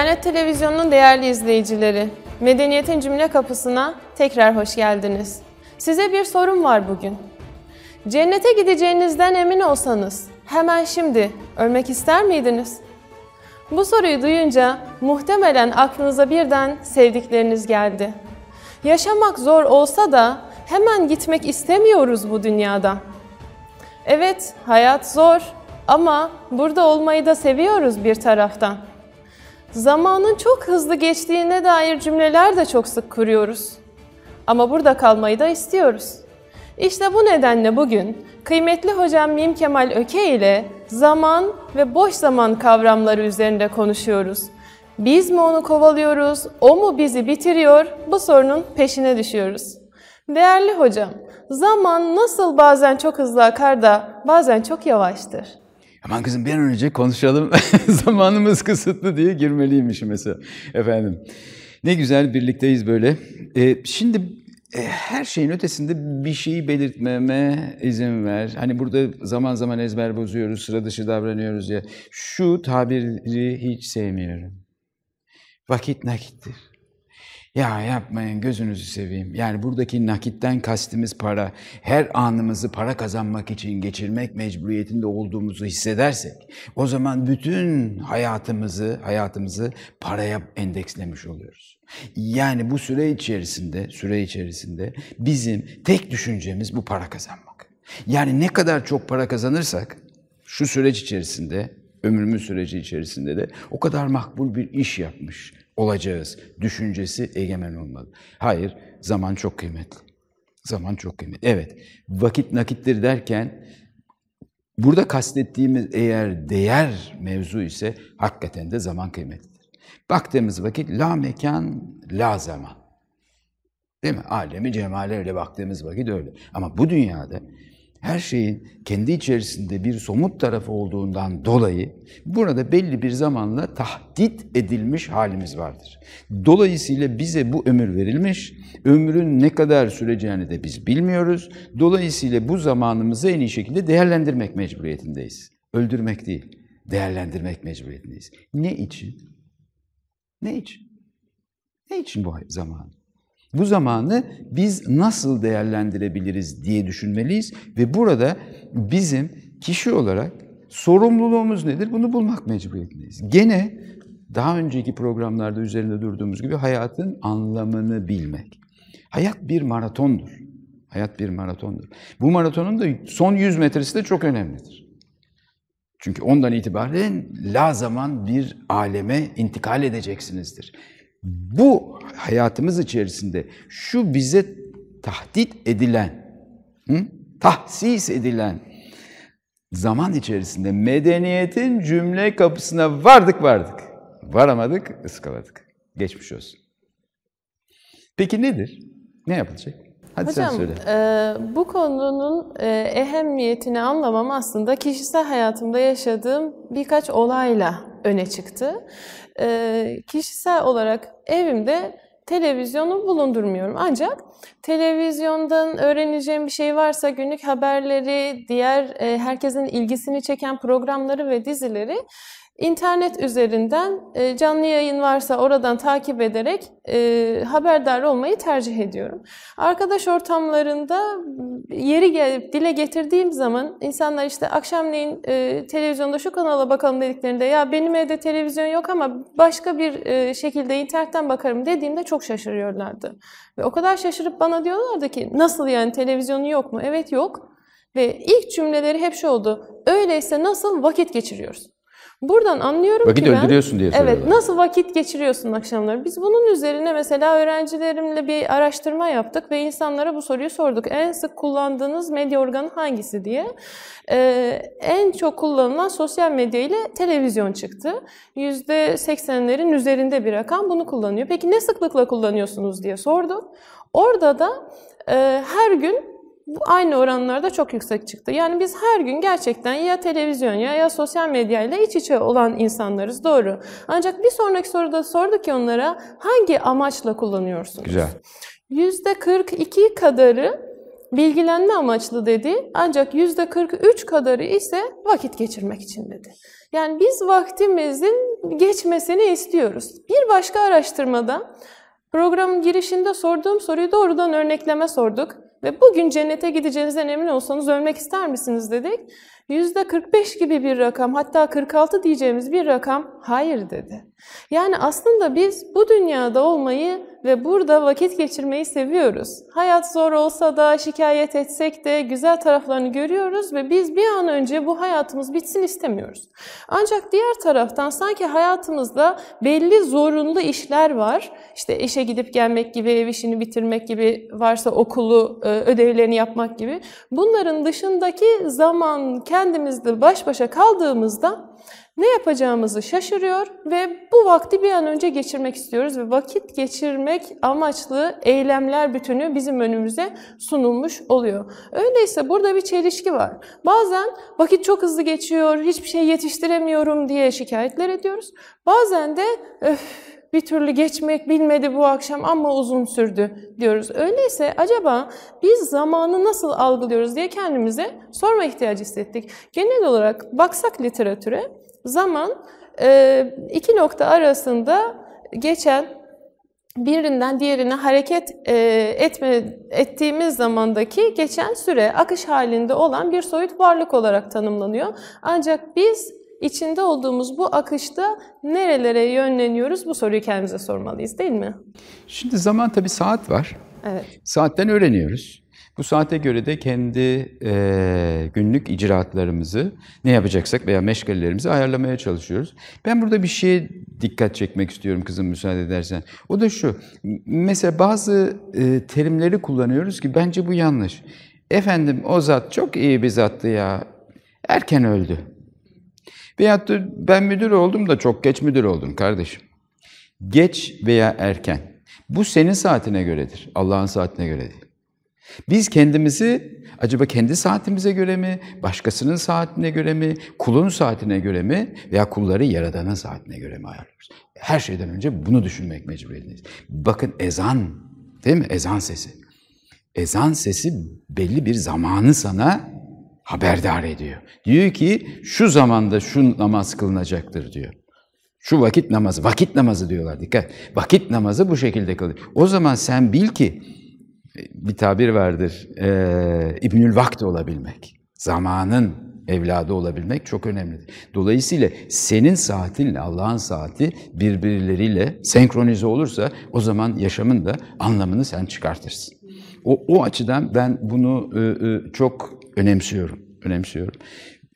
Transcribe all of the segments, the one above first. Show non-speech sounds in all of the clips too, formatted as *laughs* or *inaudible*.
Diyanet Televizyonu'nun değerli izleyicileri, Medeniyetin Cümle Kapısı'na tekrar hoş geldiniz. Size bir sorum var bugün. Cennete gideceğinizden emin olsanız hemen şimdi ölmek ister miydiniz? Bu soruyu duyunca muhtemelen aklınıza birden sevdikleriniz geldi. Yaşamak zor olsa da hemen gitmek istemiyoruz bu dünyada. Evet, hayat zor ama burada olmayı da seviyoruz bir taraftan. Zamanın çok hızlı geçtiğine dair cümleler de çok sık kuruyoruz. Ama burada kalmayı da istiyoruz. İşte bu nedenle bugün kıymetli hocam Mim Kemal Öke ile zaman ve boş zaman kavramları üzerinde konuşuyoruz. Biz mi onu kovalıyoruz, o mu bizi bitiriyor bu sorunun peşine düşüyoruz. Değerli hocam, zaman nasıl bazen çok hızlı akar da bazen çok yavaştır? Aman kızım bir an önce konuşalım, *laughs* zamanımız kısıtlı diye girmeliyim işi mesela. Efendim, ne güzel birlikteyiz böyle. Ee, şimdi e, her şeyin ötesinde bir şeyi belirtmeme izin ver. Hani burada zaman zaman ezber bozuyoruz, sıra dışı davranıyoruz ya. Şu tabiri hiç sevmiyorum. Vakit nakittir. Ya yapmayın gözünüzü seveyim. Yani buradaki nakitten kastimiz para. Her anımızı para kazanmak için geçirmek mecburiyetinde olduğumuzu hissedersek o zaman bütün hayatımızı hayatımızı paraya endekslemiş oluyoruz. Yani bu süre içerisinde süre içerisinde bizim tek düşüncemiz bu para kazanmak. Yani ne kadar çok para kazanırsak şu süreç içerisinde ömrümün süreci içerisinde de o kadar makbul bir iş yapmış olacağız düşüncesi egemen olmalı. Hayır, zaman çok kıymetli. Zaman çok kıymetli. Evet, vakit nakittir derken burada kastettiğimiz eğer değer mevzu ise hakikaten de zaman kıymetlidir. Baktığımız vakit la mekan, la zaman. Değil mi? Alemi cemale öyle baktığımız vakit öyle. Ama bu dünyada her şeyin kendi içerisinde bir somut tarafı olduğundan dolayı burada belli bir zamanla tahdit edilmiş halimiz vardır. Dolayısıyla bize bu ömür verilmiş, ömrün ne kadar süreceğini de biz bilmiyoruz. Dolayısıyla bu zamanımızı en iyi şekilde değerlendirmek mecburiyetindeyiz. Öldürmek değil, değerlendirmek mecburiyetindeyiz. Ne için? Ne için? Ne için bu zaman? Bu zamanı biz nasıl değerlendirebiliriz diye düşünmeliyiz ve burada bizim kişi olarak sorumluluğumuz nedir bunu bulmak mecburiyetindeyiz. Gene daha önceki programlarda üzerinde durduğumuz gibi hayatın anlamını bilmek. Hayat bir maratondur. Hayat bir maratondur. Bu maratonun da son 100 metresi de çok önemlidir. Çünkü ondan itibaren la zaman bir aleme intikal edeceksinizdir bu hayatımız içerisinde şu bize tahdit edilen, hı? tahsis edilen zaman içerisinde medeniyetin cümle kapısına vardık vardık. Varamadık, ıskaladık. Geçmiş olsun. Peki nedir? Ne yapılacak? Hadi Hocam, sen söyle. E, bu konunun e, ehemmiyetini anlamam aslında kişisel hayatımda yaşadığım birkaç olayla öne çıktı. E, kişisel olarak evimde televizyonu bulundurmuyorum. Ancak televizyondan öğreneceğim bir şey varsa günlük haberleri, diğer e, herkesin ilgisini çeken programları ve dizileri İnternet üzerinden e, canlı yayın varsa oradan takip ederek e, haberdar olmayı tercih ediyorum. Arkadaş ortamlarında yeri gelip dile getirdiğim zaman insanlar işte akşamleyin e, televizyonda şu kanala bakalım dediklerinde ya benim evde televizyon yok ama başka bir şekilde internetten bakarım dediğimde çok şaşırıyorlardı. Ve o kadar şaşırıp bana diyorlardı ki nasıl yani televizyonu yok mu? Evet yok. Ve ilk cümleleri hep şu oldu. Öyleyse nasıl vakit geçiriyoruz? Buradan anlıyorum vakit ki ben... Vakit öldürüyorsun diye söylüyorlar. Evet, nasıl vakit geçiriyorsun akşamları? Biz bunun üzerine mesela öğrencilerimle bir araştırma yaptık ve insanlara bu soruyu sorduk. En sık kullandığınız medya organı hangisi diye. Ee, en çok kullanılan sosyal medya ile televizyon çıktı. %80'lerin üzerinde bir rakam bunu kullanıyor. Peki ne sıklıkla kullanıyorsunuz diye sorduk. Orada da e, her gün aynı oranlarda çok yüksek çıktı. Yani biz her gün gerçekten ya televizyon ya ya sosyal medya ile iç içe olan insanlarız doğru. Ancak bir sonraki soruda sorduk ki onlara hangi amaçla kullanıyorsunuz? Güzel. %42 kadarı bilgilenme amaçlı dedi ancak %43 kadarı ise vakit geçirmek için dedi. Yani biz vaktimizin geçmesini istiyoruz. Bir başka araştırmada programın girişinde sorduğum soruyu doğrudan örnekleme sorduk. Ve bugün cennete gideceğinizden emin olsanız ölmek ister misiniz dedik. Yüzde 45 gibi bir rakam hatta 46 diyeceğimiz bir rakam hayır dedi. Yani aslında biz bu dünyada olmayı ve burada vakit geçirmeyi seviyoruz. Hayat zor olsa da, şikayet etsek de güzel taraflarını görüyoruz ve biz bir an önce bu hayatımız bitsin istemiyoruz. Ancak diğer taraftan sanki hayatımızda belli zorunlu işler var. İşte işe gidip gelmek gibi, ev işini bitirmek gibi, varsa okulu, e, ödevlerini yapmak gibi. Bunların dışındaki zaman kendimizde baş başa kaldığımızda ne yapacağımızı şaşırıyor ve bu vakti bir an önce geçirmek istiyoruz ve vakit geçirmek amaçlı eylemler bütünü bizim önümüze sunulmuş oluyor. Öyleyse burada bir çelişki var. Bazen vakit çok hızlı geçiyor, hiçbir şey yetiştiremiyorum diye şikayetler ediyoruz. Bazen de öf, bir türlü geçmek bilmedi bu akşam ama uzun sürdü diyoruz. Öyleyse acaba biz zamanı nasıl algılıyoruz diye kendimize sorma ihtiyacı hissettik. Genel olarak baksak literatüre zaman e, iki nokta arasında geçen birinden diğerine hareket e, etme, ettiğimiz zamandaki geçen süre akış halinde olan bir soyut varlık olarak tanımlanıyor. Ancak biz içinde olduğumuz bu akışta nerelere yönleniyoruz? Bu soruyu kendimize sormalıyız değil mi? Şimdi zaman tabii saat var. Evet. Saatten öğreniyoruz. Bu saate göre de kendi e, günlük icraatlarımızı ne yapacaksak veya meşgalelerimizi ayarlamaya çalışıyoruz. Ben burada bir şeye dikkat çekmek istiyorum kızım müsaade edersen. O da şu, mesela bazı e, terimleri kullanıyoruz ki bence bu yanlış. Efendim o zat çok iyi bir zattı ya, erken öldü. Veyahut da ben müdür oldum da çok geç müdür oldum kardeşim. Geç veya erken. Bu senin saatine göredir. Allah'ın saatine göre değil. Biz kendimizi acaba kendi saatimize göre mi, başkasının saatine göre mi, kulun saatine göre mi veya kulları yaradana saatine göre mi ayarlıyoruz? Her şeyden önce bunu düşünmek mecburiyetindeyiz. Bakın ezan, değil mi? Ezan sesi. Ezan sesi belli bir zamanı sana haberdar ediyor. Diyor ki şu zamanda şu namaz kılınacaktır diyor. Şu vakit namazı, vakit namazı diyorlar dikkat. Vakit namazı bu şekilde kılınır. O zaman sen bil ki e, bir tabir vardır. Ee, İbnül Vakt olabilmek, zamanın evladı olabilmek çok önemlidir. Dolayısıyla senin saatinle Allah'ın saati birbirleriyle senkronize olursa o zaman yaşamın da anlamını sen çıkartırsın. O, o açıdan ben bunu e, e, çok önemsiyorum. önemsiyorum.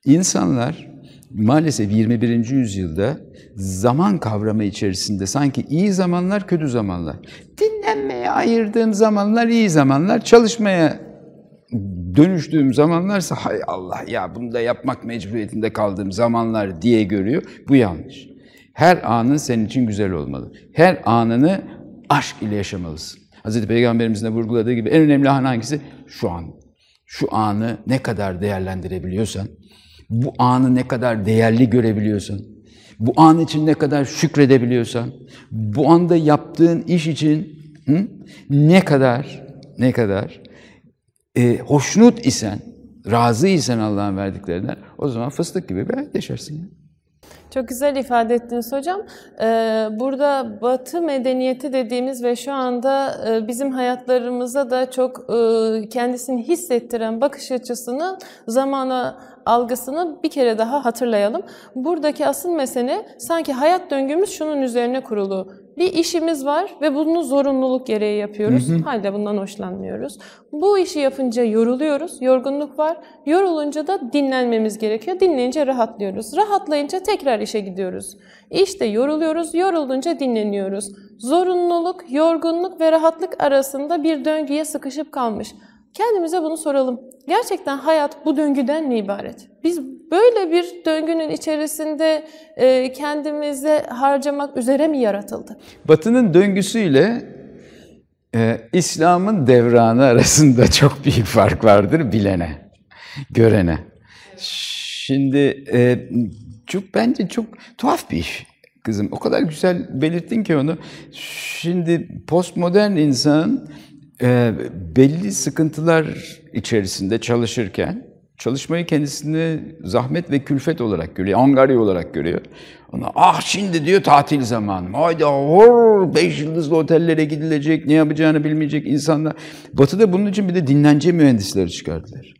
İnsanlar maalesef 21. yüzyılda zaman kavramı içerisinde sanki iyi zamanlar, kötü zamanlar. Din ee, ayırdığım zamanlar iyi zamanlar, çalışmaya dönüştüğüm zamanlarsa hay Allah ya bunu da yapmak mecburiyetinde kaldığım zamanlar diye görüyor. Bu yanlış. Her anın senin için güzel olmalı. Her anını aşk ile yaşamalısın. Hazreti Peygamberimizin de vurguladığı gibi en önemli an hangisi? Şu an. Şu anı ne kadar değerlendirebiliyorsan, bu anı ne kadar değerli görebiliyorsan, bu an için ne kadar şükredebiliyorsan, bu anda yaptığın iş için Hı? Ne kadar, ne kadar e, hoşnut isen, razı isen Allah'ın verdiklerinden o zaman fıstık gibi bir hayat yaşarsın. Çok güzel ifade ettiniz hocam. Ee, burada Batı medeniyeti dediğimiz ve şu anda e, bizim hayatlarımıza da çok e, kendisini hissettiren bakış açısını zamana algısını bir kere daha hatırlayalım. Buradaki asıl mesele sanki hayat döngümüz şunun üzerine kurulu. Bir işimiz var ve bunu zorunluluk gereği yapıyoruz. Hı hı. Halde bundan hoşlanmıyoruz. Bu işi yapınca yoruluyoruz. Yorgunluk var. Yorulunca da dinlenmemiz gerekiyor. Dinleyince rahatlıyoruz. Rahatlayınca tekrar işe gidiyoruz. İşte yoruluyoruz. Yorulunca dinleniyoruz. Zorunluluk, yorgunluk ve rahatlık arasında bir döngüye sıkışıp kalmış. Kendimize bunu soralım. Gerçekten hayat bu döngüden mi ibaret? Biz böyle bir döngünün içerisinde e, kendimize harcamak üzere mi yaratıldı? Batı'nın döngüsüyle e, İslam'ın devranı arasında *laughs* çok büyük fark vardır bilene, görene. Şimdi e, çok bence çok tuhaf bir iş kızım. O kadar güzel belirttin ki onu. Şimdi postmodern insan e, belli sıkıntılar içerisinde çalışırken çalışmayı kendisini zahmet ve külfet olarak görüyor, angarya olarak görüyor. Ona ah şimdi diyor tatil zamanı. Hayda hor beş yıldızlı otellere gidilecek, ne yapacağını bilmeyecek insanlar. Batı'da bunun için bir de dinlence mühendisleri çıkardılar.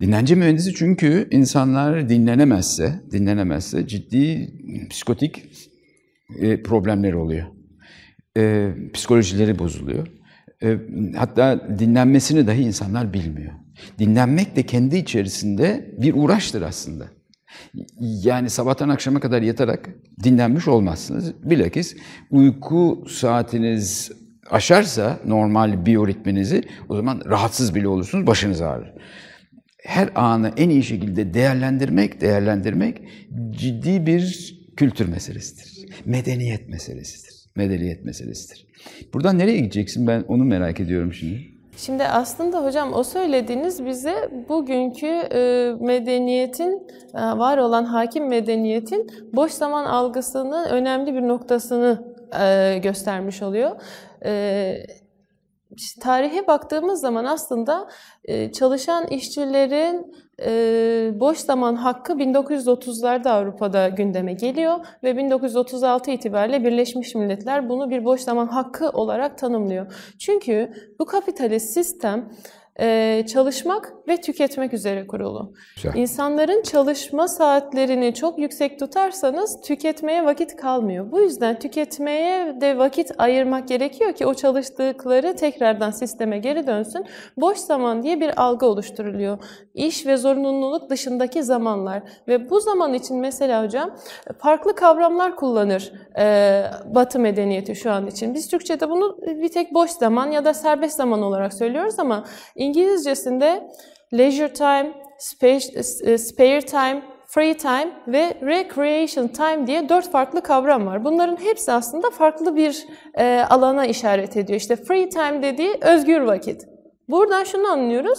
Dinlence mühendisi çünkü insanlar dinlenemezse, dinlenemezse ciddi hmm, psikotik e, problemler oluyor. E, psikolojileri bozuluyor. E, hatta dinlenmesini dahi insanlar bilmiyor. Dinlenmek de kendi içerisinde bir uğraştır aslında. Yani sabahtan akşama kadar yatarak dinlenmiş olmazsınız. Bilakis uyku saatiniz aşarsa normal biyoritminizi o zaman rahatsız bile olursunuz, başınız ağrır. Her anı en iyi şekilde değerlendirmek, değerlendirmek ciddi bir kültür meselesidir. Medeniyet meselesidir medeniyet meselesidir. Buradan nereye gideceksin ben onu merak ediyorum şimdi. Şimdi aslında hocam o söylediğiniz bize bugünkü e, medeniyetin e, var olan hakim medeniyetin boş zaman algısının önemli bir noktasını e, göstermiş oluyor tarihe baktığımız zaman aslında e, çalışan işçilerin e, boş zaman hakkı 1930'larda Avrupa'da gündeme geliyor ve 1936 itibariyle Birleşmiş Milletler bunu bir boş zaman hakkı olarak tanımlıyor. Çünkü bu kapitalist sistem e, çalışmak ve tüketmek üzere kurulu. Güzel. İnsanların çalışma saatlerini çok yüksek tutarsanız tüketmeye vakit kalmıyor. Bu yüzden tüketmeye de vakit ayırmak gerekiyor ki o çalıştıkları tekrardan sisteme geri dönsün. Boş zaman diye bir algı oluşturuluyor. İş ve zorunluluk dışındaki zamanlar ve bu zaman için mesela hocam farklı kavramlar kullanır e, Batı medeniyeti şu an için. Biz Türkçe'de bunu bir tek boş zaman ya da serbest zaman olarak söylüyoruz ama İngilizce İngilizcesinde leisure time, e, spare time, free time ve recreation time diye dört farklı kavram var. Bunların hepsi aslında farklı bir e, alana işaret ediyor. İşte free time dediği özgür vakit. Buradan şunu anlıyoruz.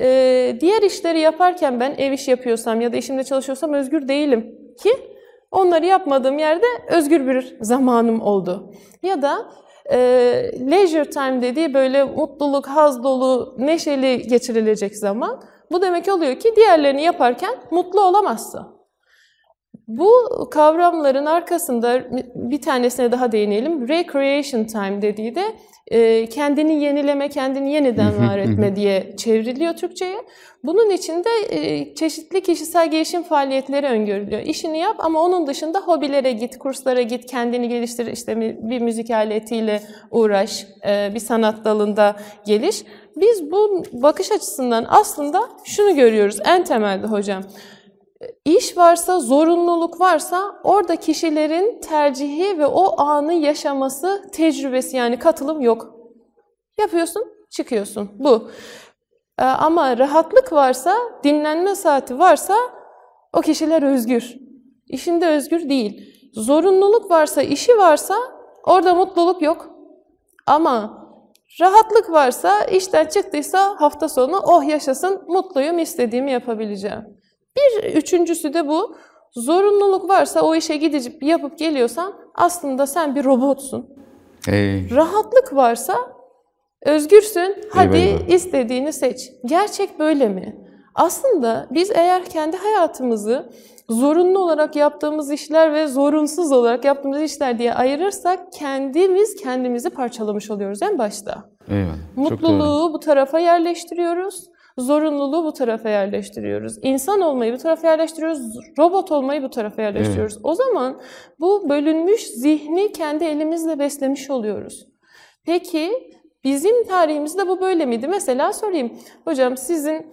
E, diğer işleri yaparken ben ev iş yapıyorsam ya da işimde çalışıyorsam özgür değilim ki onları yapmadığım yerde özgür bir zamanım oldu. Ya da e, leisure time dediği böyle mutluluk, haz dolu, neşeli geçirilecek zaman bu demek oluyor ki diğerlerini yaparken mutlu olamazsın. Bu kavramların arkasında bir tanesine daha değinelim. Recreation time dediği de e, kendini yenileme, kendini yeniden var etme diye çevriliyor Türkçe'ye. Bunun için de e, çeşitli kişisel gelişim faaliyetleri öngörülüyor. İşini yap ama onun dışında hobilere git, kurslara git, kendini geliştir, işte bir müzik aletiyle uğraş, e, bir sanat dalında geliş. Biz bu bakış açısından aslında şunu görüyoruz en temelde hocam. İş varsa, zorunluluk varsa orada kişilerin tercihi ve o anı yaşaması, tecrübesi yani katılım yok. Yapıyorsun, çıkıyorsun. Bu. Ee, ama rahatlık varsa, dinlenme saati varsa o kişiler özgür. İşinde özgür değil. Zorunluluk varsa, işi varsa orada mutluluk yok. Ama rahatlık varsa, işten çıktıysa hafta sonu oh yaşasın, mutluyum, istediğimi yapabileceğim. Bir üçüncüsü de bu. Zorunluluk varsa o işe gidip yapıp geliyorsan aslında sen bir robotsun. Ee. Rahatlık varsa özgürsün. Hadi Eyvallah. istediğini seç. Gerçek böyle mi? Aslında biz eğer kendi hayatımızı zorunlu olarak yaptığımız işler ve zorunsuz olarak yaptığımız işler diye ayırırsak kendimiz kendimizi parçalamış oluyoruz en başta. Eyvallah. Mutluluğu bu tarafa yerleştiriyoruz. Zorunluluğu bu tarafa yerleştiriyoruz. İnsan olmayı bu tarafa yerleştiriyoruz. Robot olmayı bu tarafa yerleştiriyoruz. Evet. O zaman bu bölünmüş zihni kendi elimizle beslemiş oluyoruz. Peki bizim tarihimizde bu böyle miydi? Mesela sorayım. Hocam sizin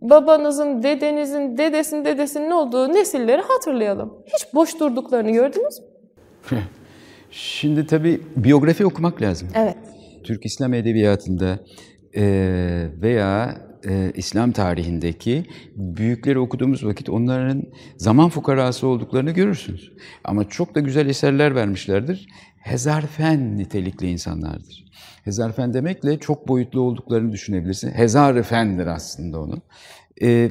babanızın, dedenizin, dedesinin, dedesinin olduğu nesilleri hatırlayalım. Hiç boş durduklarını gördünüz mü? *laughs* Şimdi tabii biyografi okumak lazım. Evet. Türk İslam Edebiyatı'nda veya e, İslam tarihindeki büyükleri okuduğumuz vakit onların zaman fukarası olduklarını görürsünüz. Ama çok da güzel eserler vermişlerdir. Hezarfen nitelikli insanlardır. Hezarfen demekle çok boyutlu olduklarını düşünebilirsin. Hezarfendir aslında onun. E,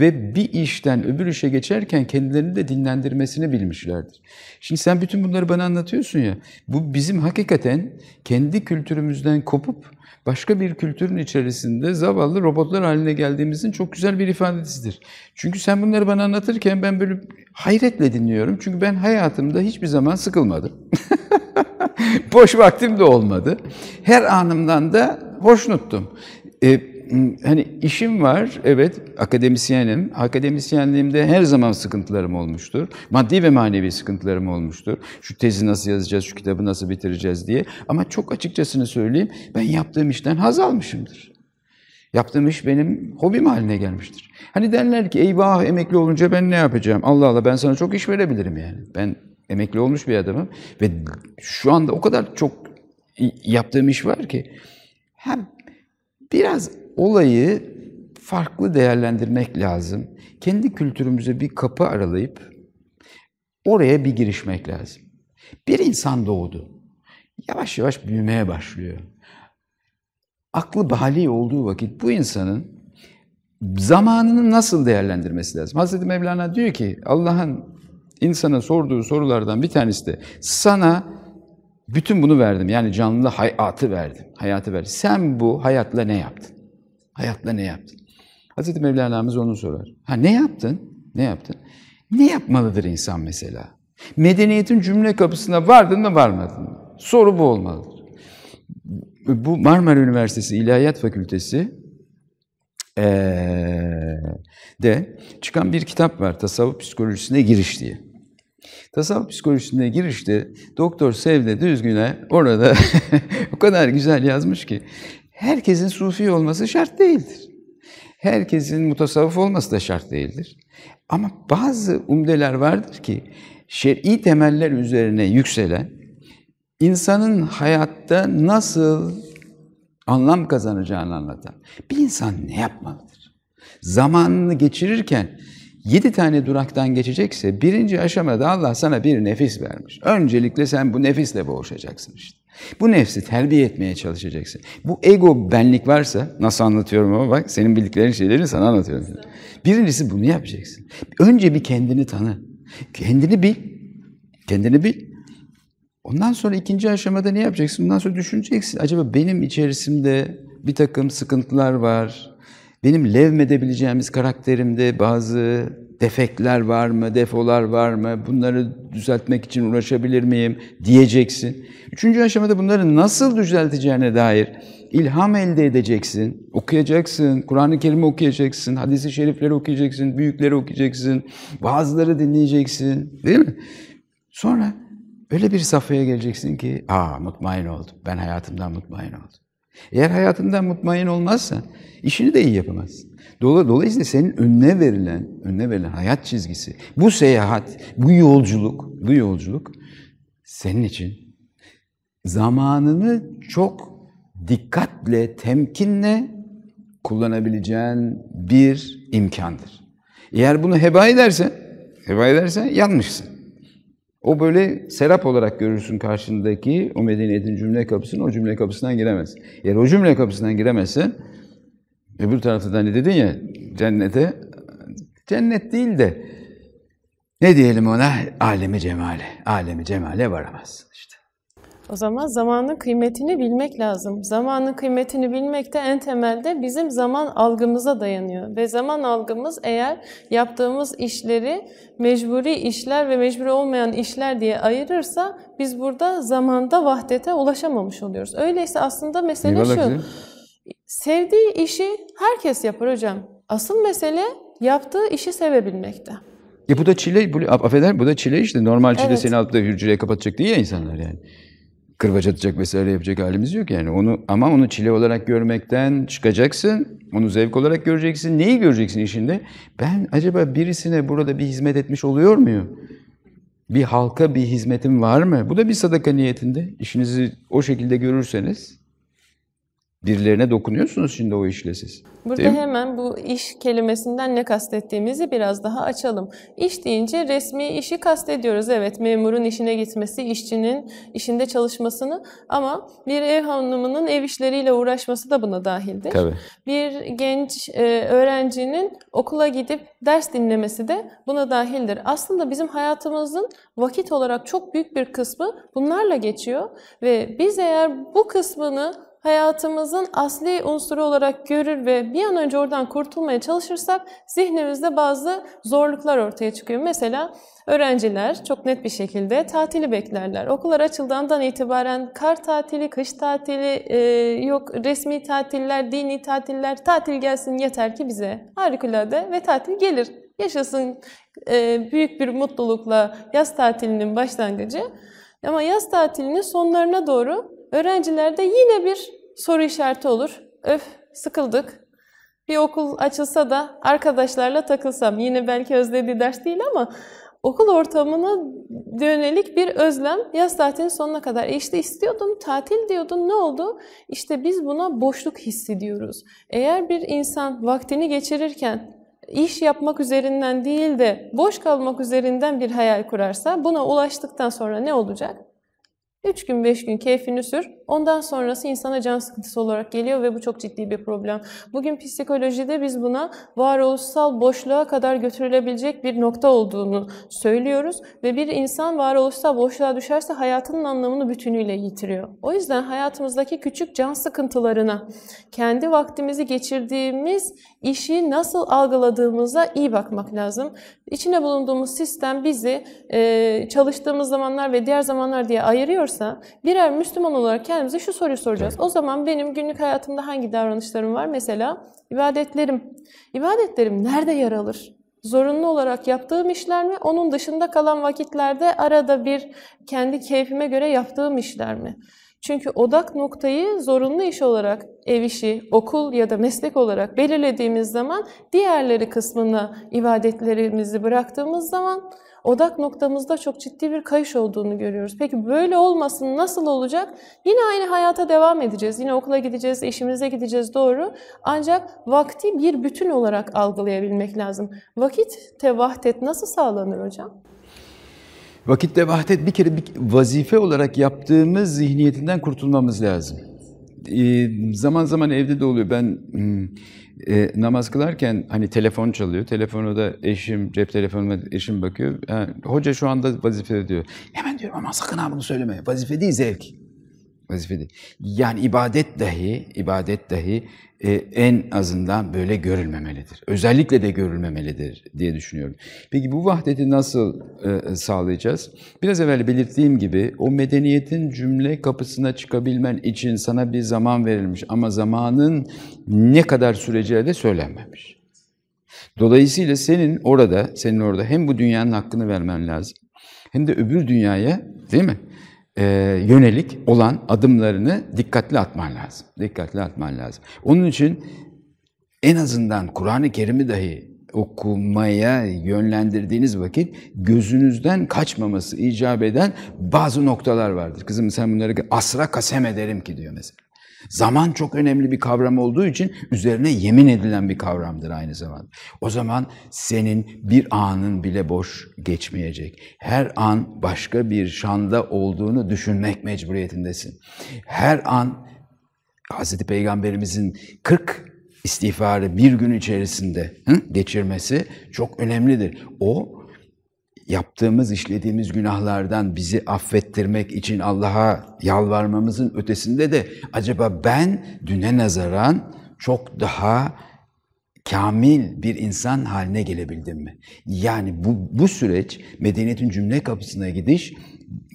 ve bir işten öbür işe geçerken kendilerini de dinlendirmesini bilmişlerdir. Şimdi sen bütün bunları bana anlatıyorsun ya, bu bizim hakikaten kendi kültürümüzden kopup başka bir kültürün içerisinde zavallı robotlar haline geldiğimizin çok güzel bir ifadesidir. Çünkü sen bunları bana anlatırken ben böyle hayretle dinliyorum. Çünkü ben hayatımda hiçbir zaman sıkılmadım. *laughs* Boş vaktim de olmadı. Her anımdan da hoşnuttum. E, hani işim var, evet akademisyenim. Akademisyenliğimde her zaman sıkıntılarım olmuştur. Maddi ve manevi sıkıntılarım olmuştur. Şu tezi nasıl yazacağız, şu kitabı nasıl bitireceğiz diye. Ama çok açıkçasını söyleyeyim, ben yaptığım işten haz almışımdır. Yaptığım iş benim hobim haline gelmiştir. Hani derler ki eyvah emekli olunca ben ne yapacağım? Allah Allah ben sana çok iş verebilirim yani. Ben emekli olmuş bir adamım ve şu anda o kadar çok yaptığım iş var ki hem biraz olayı farklı değerlendirmek lazım. Kendi kültürümüze bir kapı aralayıp oraya bir girişmek lazım. Bir insan doğdu. Yavaş yavaş büyümeye başlıyor. Aklı bali olduğu vakit bu insanın zamanını nasıl değerlendirmesi lazım? Hazreti Mevlana diyor ki Allah'ın insana sorduğu sorulardan bir tanesi de sana bütün bunu verdim. Yani canlı hayatı verdim. Hayatı verdim. Sen bu hayatla ne yaptın? Hayatta ne yaptın? Hazreti Mevlana'mız onu sorar. Ha ne yaptın? Ne yaptın? Ne yapmalıdır insan mesela? Medeniyetin cümle kapısına vardın mı varmadın mı? Soru bu olmalıdır. Bu Marmara Üniversitesi İlahiyat Fakültesi de çıkan bir kitap var. Tasavvuf psikolojisine giriş diye. Tasavvuf psikolojisine girişte Doktor Sevde Düzgün'e orada *laughs* o kadar güzel yazmış ki herkesin sufi olması şart değildir. Herkesin mutasavvıf olması da şart değildir. Ama bazı umdeler vardır ki şer'i temeller üzerine yükselen, insanın hayatta nasıl anlam kazanacağını anlatan bir insan ne yapmalıdır? Zamanını geçirirken 7 tane duraktan geçecekse birinci aşamada Allah sana bir nefis vermiş. Öncelikle sen bu nefisle boğuşacaksın işte. Bu nefsi terbiye etmeye çalışacaksın. Bu ego benlik varsa, nasıl anlatıyorum ama bak senin bildiklerin şeyleri sana anlatıyorum. Birincisi bunu yapacaksın. Önce bir kendini tanı. Kendini bil. Kendini bil. Ondan sonra ikinci aşamada ne yapacaksın? Ondan sonra düşüneceksin. Acaba benim içerisinde bir takım sıkıntılar var, benim levmedebileceğimiz karakterimde bazı defekler var mı, defolar var mı, bunları düzeltmek için uğraşabilir miyim diyeceksin. Üçüncü aşamada bunları nasıl düzelteceğine dair ilham elde edeceksin, okuyacaksın, Kur'an-ı Kerim'i okuyacaksın, hadisi şerifleri okuyacaksın, büyükleri okuyacaksın, bazıları dinleyeceksin değil mi? Sonra öyle bir safhaya geleceksin ki, aa mutmain oldum, ben hayatımdan mutmain oldum. Eğer hayatından mutmain olmazsa işini de iyi yapamaz. Dolayısıyla senin önüne verilen, önüne verilen hayat çizgisi, bu seyahat, bu yolculuk, bu yolculuk senin için zamanını çok dikkatle, temkinle kullanabileceğin bir imkandır. Eğer bunu heba edersen, heba edersen yanlışsın. O böyle serap olarak görürsün karşındaki o medeniyetin cümle kapısını, o cümle kapısından giremez. Eğer o cümle kapısından giremezse, öbür tarafta da hani dedin ya, cennete, cennet değil de ne diyelim ona? Alemi cemale, alemi cemale varamaz işte. O zaman zamanın kıymetini bilmek lazım. Zamanın kıymetini bilmek de en temelde bizim zaman algımıza dayanıyor. Ve zaman algımız eğer yaptığımız işleri mecburi işler ve mecburi olmayan işler diye ayırırsa biz burada zamanda vahdete ulaşamamış oluyoruz. Öyleyse aslında mesele şu. Bizim. Sevdiği işi herkes yapar hocam. Asıl mesele yaptığı işi sevebilmekte. E bu da çile, bu, affeder, bu da çile işte. Normal çile evet. seni altta hücreye kapatacak değil ya insanlar yani kırbaç atacak vesaire yapacak halimiz yok yani. Onu ama onu çile olarak görmekten çıkacaksın. Onu zevk olarak göreceksin. Neyi göreceksin işinde? Ben acaba birisine burada bir hizmet etmiş oluyor muyum? Bir halka bir hizmetim var mı? Bu da bir sadaka niyetinde. İşinizi o şekilde görürseniz birilerine dokunuyorsunuz şimdi o işle siz. Burada hemen bu iş kelimesinden ne kastettiğimizi biraz daha açalım. İş deyince resmi işi kastediyoruz. Evet memurun işine gitmesi, işçinin işinde çalışmasını ama bir ev hanımının ev işleriyle uğraşması da buna dahildir. Tabii. Bir genç e, öğrencinin okula gidip ders dinlemesi de buna dahildir. Aslında bizim hayatımızın vakit olarak çok büyük bir kısmı bunlarla geçiyor ve biz eğer bu kısmını hayatımızın asli unsuru olarak görür ve bir an önce oradan kurtulmaya çalışırsak zihnimizde bazı zorluklar ortaya çıkıyor. Mesela öğrenciler çok net bir şekilde tatili beklerler. Okullar açıldığından itibaren kar tatili, kış tatili, e, yok resmi tatiller, dini tatiller, tatil gelsin yeter ki bize. Harikulade ve tatil gelir. Yaşasın e, büyük bir mutlulukla yaz tatilinin başlangıcı. Ama yaz tatilinin sonlarına doğru Öğrencilerde yine bir soru işareti olur. Öf sıkıldık. Bir okul açılsa da arkadaşlarla takılsam. Yine belki özlediği ders değil ama okul ortamına yönelik bir özlem yaz tatilin sonuna kadar. E işte istiyordun, tatil diyordun ne oldu? İşte biz buna boşluk hissediyoruz. Eğer bir insan vaktini geçirirken iş yapmak üzerinden değil de boş kalmak üzerinden bir hayal kurarsa buna ulaştıktan sonra ne olacak? 3 gün 5 gün keyfini sür. Ondan sonrası insana can sıkıntısı olarak geliyor ve bu çok ciddi bir problem. Bugün psikolojide biz buna varoluşsal boşluğa kadar götürülebilecek bir nokta olduğunu söylüyoruz ve bir insan varoluşsal boşluğa düşerse hayatının anlamını bütünüyle yitiriyor. O yüzden hayatımızdaki küçük can sıkıntılarına kendi vaktimizi geçirdiğimiz işi nasıl algıladığımıza iyi bakmak lazım. İçine bulunduğumuz sistem bizi e, çalıştığımız zamanlar ve diğer zamanlar diye ayırıyorsa birer Müslüman olarak kendimize şu soruyu soracağız. O zaman benim günlük hayatımda hangi davranışlarım var? Mesela ibadetlerim. İbadetlerim nerede yer alır? zorunlu olarak yaptığım işler mi? Onun dışında kalan vakitlerde arada bir kendi keyfime göre yaptığım işler mi? Çünkü odak noktayı zorunlu iş olarak ev işi, okul ya da meslek olarak belirlediğimiz zaman diğerleri kısmına ibadetlerimizi bıraktığımız zaman odak noktamızda çok ciddi bir kayış olduğunu görüyoruz. Peki böyle olmasın nasıl olacak? Yine aynı hayata devam edeceğiz. Yine okula gideceğiz, işimize gideceğiz doğru. Ancak vakti bir bütün olarak algılayabilmek lazım. Vakit tevahdet nasıl sağlanır hocam? Vakit ve vahdet bir kere bir vazife olarak yaptığımız zihniyetinden kurtulmamız lazım. Ee, zaman zaman evde de oluyor. Ben hmm, e, namaz kılarken hani telefon çalıyor. Telefonu da eşim, cep telefonuma eşim bakıyor. Ha, hoca şu anda vazife diyor. Hemen diyorum ama sakın ha bunu söyleme. Vazife değil zevk vazife değil. Yani ibadet dahi, ibadet dahi e, en azından böyle görülmemelidir. Özellikle de görülmemelidir diye düşünüyorum. Peki bu vahdeti nasıl e, sağlayacağız? Biraz evvel belirttiğim gibi o medeniyetin cümle kapısına çıkabilmen için sana bir zaman verilmiş ama zamanın ne kadar süreceği de söylenmemiş. Dolayısıyla senin orada, senin orada hem bu dünyanın hakkını vermen lazım hem de öbür dünyaya değil mi? e, yönelik olan adımlarını dikkatli atman lazım. Dikkatli atman lazım. Onun için en azından Kur'an-ı Kerim'i dahi okumaya yönlendirdiğiniz vakit gözünüzden kaçmaması icap eden bazı noktalar vardır. Kızım sen bunları asra kasem ederim ki diyor mesela. Zaman çok önemli bir kavram olduğu için üzerine yemin edilen bir kavramdır aynı zamanda. O zaman senin bir anın bile boş geçmeyecek. Her an başka bir şanda olduğunu düşünmek mecburiyetindesin. Her an Hz. Peygamberimizin 40 istiğfarı bir gün içerisinde geçirmesi çok önemlidir. O yaptığımız, işlediğimiz günahlardan bizi affettirmek için Allah'a yalvarmamızın ötesinde de acaba ben düne nazaran çok daha kamil bir insan haline gelebildim mi? Yani bu, bu süreç medeniyetin cümle kapısına gidiş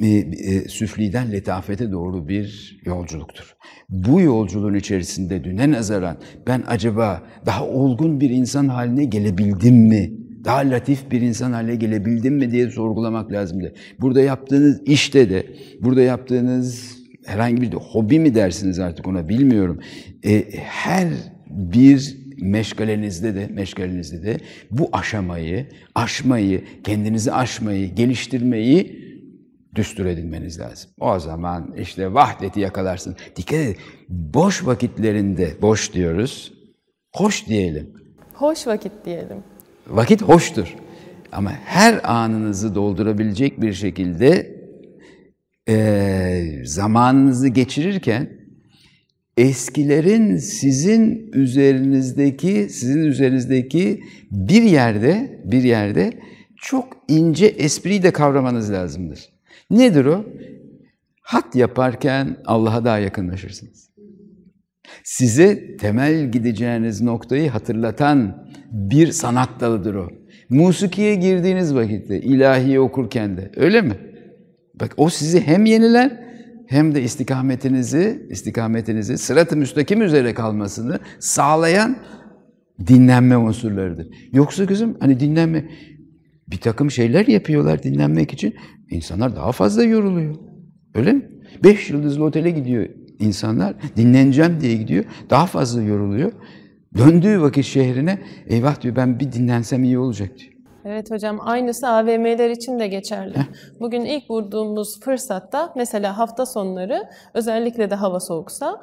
e, e, süfliden letafete doğru bir yolculuktur. Bu yolculuğun içerisinde düne nazaran ben acaba daha olgun bir insan haline gelebildim mi daha latif bir insan hale gelebildim mi diye sorgulamak lazımdı. Burada yaptığınız işte de, burada yaptığınız herhangi bir de hobi mi dersiniz artık ona bilmiyorum. E, her bir meşgalenizde de, meşgalenizde de bu aşamayı, aşmayı, kendinizi aşmayı, geliştirmeyi düstur edinmeniz lazım. O zaman işte vahdeti yakalarsın. Dikkat edin. Boş vakitlerinde, boş diyoruz, hoş diyelim. Hoş vakit diyelim. Vakit hoştur. Ama her anınızı doldurabilecek bir şekilde e, zamanınızı geçirirken eskilerin sizin üzerinizdeki sizin üzerinizdeki bir yerde bir yerde çok ince espriyi de kavramanız lazımdır. Nedir o? Hat yaparken Allah'a daha yakınlaşırsınız. Size temel gideceğiniz noktayı hatırlatan bir sanat dalıdır o. Musikiye girdiğiniz vakitte, ilahi okurken de öyle mi? Bak o sizi hem yeniler hem de istikametinizi, istikametinizi sırat-ı müstakim üzere kalmasını sağlayan dinlenme unsurlarıdır. Yoksa kızım hani dinlenme bir takım şeyler yapıyorlar dinlenmek için. İnsanlar daha fazla yoruluyor. Öyle mi? Beş yıldızlı otele gidiyor insanlar. Dinleneceğim diye gidiyor. Daha fazla yoruluyor. Döndüğü vakit şehrine eyvah diyor ben bir dinlensem iyi olacak diyor. Evet hocam aynısı AVM'ler için de geçerli. Heh. Bugün ilk vurduğumuz fırsatta mesela hafta sonları özellikle de hava soğuksa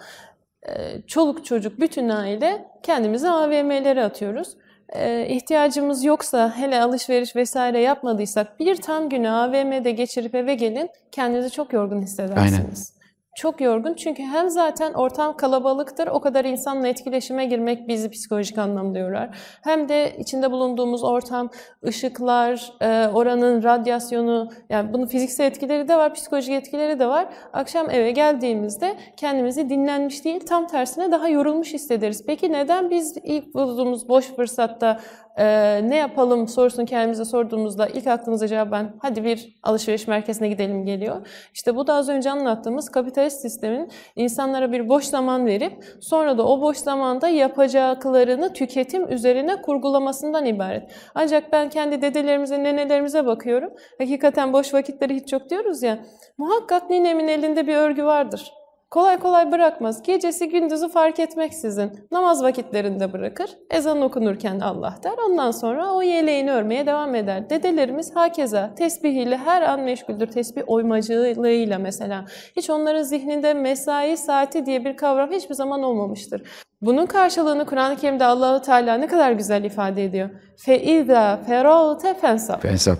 e, çoluk çocuk bütün aile kendimizi AVM'lere atıyoruz. E, ihtiyacımız yoksa hele alışveriş vesaire yapmadıysak bir tam günü AVM'de geçirip eve gelin kendinizi çok yorgun hissedersiniz. Aynen çok yorgun. Çünkü hem zaten ortam kalabalıktır. O kadar insanla etkileşime girmek bizi psikolojik anlamda yorar. Hem de içinde bulunduğumuz ortam, ışıklar, e, oranın radyasyonu yani bunun fiziksel etkileri de var, psikolojik etkileri de var. Akşam eve geldiğimizde kendimizi dinlenmiş değil, tam tersine daha yorulmuş hissederiz. Peki neden biz ilk bulduğumuz boş fırsatta ee, ne yapalım sorusunu kendimize sorduğumuzda ilk aklımıza cevap ben hadi bir alışveriş merkezine gidelim geliyor. İşte bu da az önce anlattığımız kapital kolej sisteminin insanlara bir boş zaman verip sonra da o boş zamanda yapacaklarını tüketim üzerine kurgulamasından ibaret. Ancak ben kendi dedelerimize, nenelerimize bakıyorum. Hakikaten boş vakitleri hiç çok diyoruz ya. Muhakkak ninemin elinde bir örgü vardır kolay kolay bırakmaz. Gecesi gündüzü fark etmeksizin namaz vakitlerinde bırakır. Ezan okunurken Allah der. Ondan sonra o yeleğini örmeye devam eder. Dedelerimiz hakeza tesbihiyle her an meşguldür. Tesbih oymacılığıyla mesela. Hiç onların zihninde mesai saati diye bir kavram hiçbir zaman olmamıştır. Bunun karşılığını Kur'an-ı Kerim'de Allahu Teala ne kadar güzel ifade ediyor. Fe iza feragte fensab. Fensab.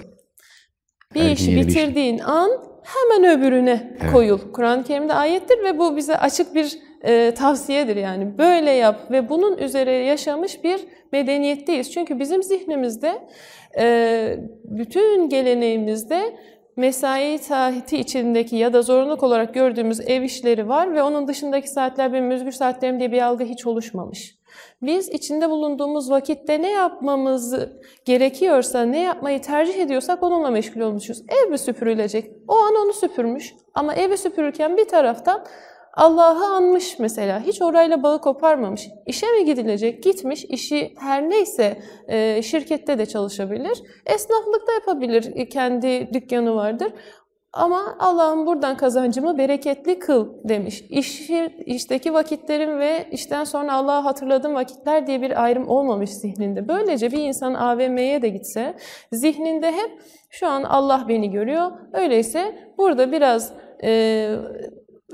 Bir işi bitirdiğin bir şey. an hemen öbürüne evet. koyul. Kur'an-ı Kerim'de ayettir ve bu bize açık bir e, tavsiyedir yani. Böyle yap ve bunun üzere yaşamış bir medeniyetteyiz. Çünkü bizim zihnimizde, e, bütün geleneğimizde mesai saati içindeki ya da zorunluluk olarak gördüğümüz ev işleri var ve onun dışındaki saatler benim özgür saatlerim diye bir algı hiç oluşmamış. Biz içinde bulunduğumuz vakitte ne yapmamız gerekiyorsa, ne yapmayı tercih ediyorsak onunla meşgul olmuşuz. Ev mi süpürülecek? O an onu süpürmüş ama evi süpürürken bir taraftan Allah'ı anmış mesela. Hiç orayla bağı koparmamış. İşe mi gidilecek? Gitmiş. İşi her neyse e, şirkette de çalışabilir. Esnaflık da yapabilir. E, kendi dükkanı vardır. Ama Allah'ım buradan kazancımı bereketli kıl demiş. İşi, işteki vakitlerim ve işten sonra Allah'ı hatırladığım vakitler diye bir ayrım olmamış zihninde. Böylece bir insan AVM'ye de gitse zihninde hep şu an Allah beni görüyor. Öyleyse burada biraz e,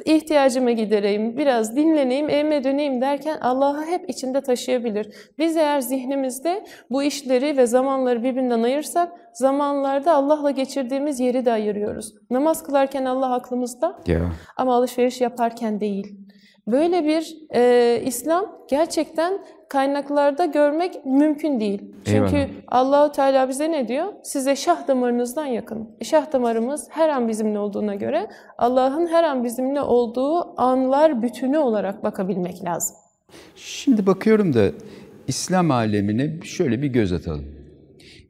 ihtiyacımı gidereyim, biraz dinleneyim, evime döneyim derken Allah'ı hep içinde taşıyabilir. Biz eğer zihnimizde bu işleri ve zamanları birbirinden ayırsak, zamanlarda Allah'la geçirdiğimiz yeri de ayırıyoruz. Namaz kılarken Allah aklımızda yeah. ama alışveriş yaparken değil. Böyle bir e, İslam gerçekten kaynaklarda görmek mümkün değil. Çünkü Allahu Teala bize ne diyor? Size şah damarınızdan yakın. şah damarımız her an bizimle olduğuna göre Allah'ın her an bizimle olduğu anlar bütünü olarak bakabilmek lazım. Şimdi bakıyorum da İslam alemine şöyle bir göz atalım.